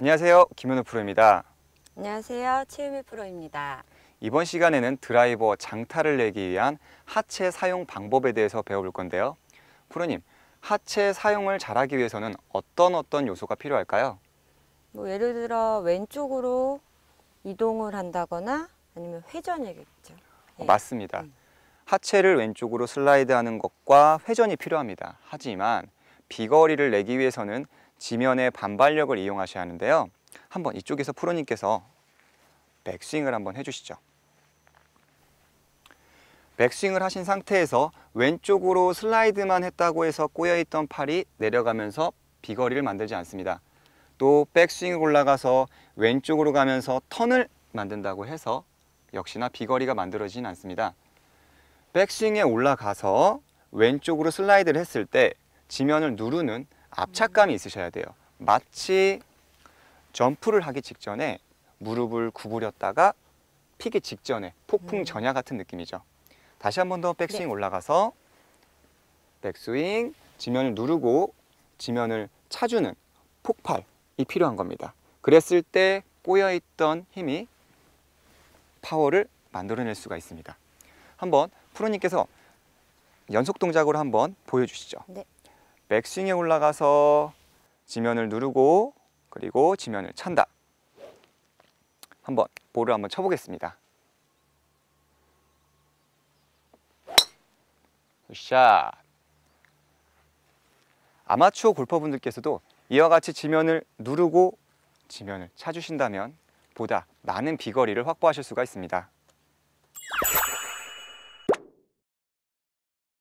안녕하세요. 김현우 프로입니다. 안녕하세요. 최유미 프로입니다. 이번 시간에는 드라이버 장타를 내기 위한 하체 사용 방법에 대해서 배워볼 건데요. 프로님, 하체 사용을 잘하기 위해서는 어떤 어떤 요소가 필요할까요? 뭐 예를 들어 왼쪽으로 이동을 한다거나 아니면 회전이겠죠. 네. 맞습니다. 음. 하체를 왼쪽으로 슬라이드하는 것과 회전이 필요합니다. 하지만 비거리를 내기 위해서는 지면의 반발력을 이용하셔야 하는데요. 한번 이쪽에서 프로님께서 백스윙을 한번 해주시죠. 백스윙을 하신 상태에서 왼쪽으로 슬라이드만 했다고 해서 꼬여있던 팔이 내려가면서 비거리를 만들지 않습니다. 또 백스윙을 올라가서 왼쪽으로 가면서 턴을 만든다고 해서 역시나 비거리가 만들어지진 않습니다. 백스윙에 올라가서 왼쪽으로 슬라이드를 했을 때 지면을 누르는 압착감이 있으셔야 돼요. 마치 점프를 하기 직전에 무릎을 구부렸다가 피기 직전에 폭풍 음. 전야 같은 느낌이죠. 다시 한 번더 네. 백스윙 네. 올라가서 백스윙 지면을 누르고 지면을 차주는 폭발이 필요한 겁니다. 그랬을 때 꼬여있던 힘이 파워를 만들어낼 수가 있습니다. 한번 프로님께서 연속 동작으로 한번 보여주시죠. 네. 백스윙에 올라가서 지면을 누르고 그리고 지면을 찬다. 한번 볼을 한번 쳐보겠습니다. 샷! 아마추어 골퍼분들께서도 이와 같이 지면을 누르고 지면을 차주신다면 보다 많은 비거리를 확보하실 수가 있습니다.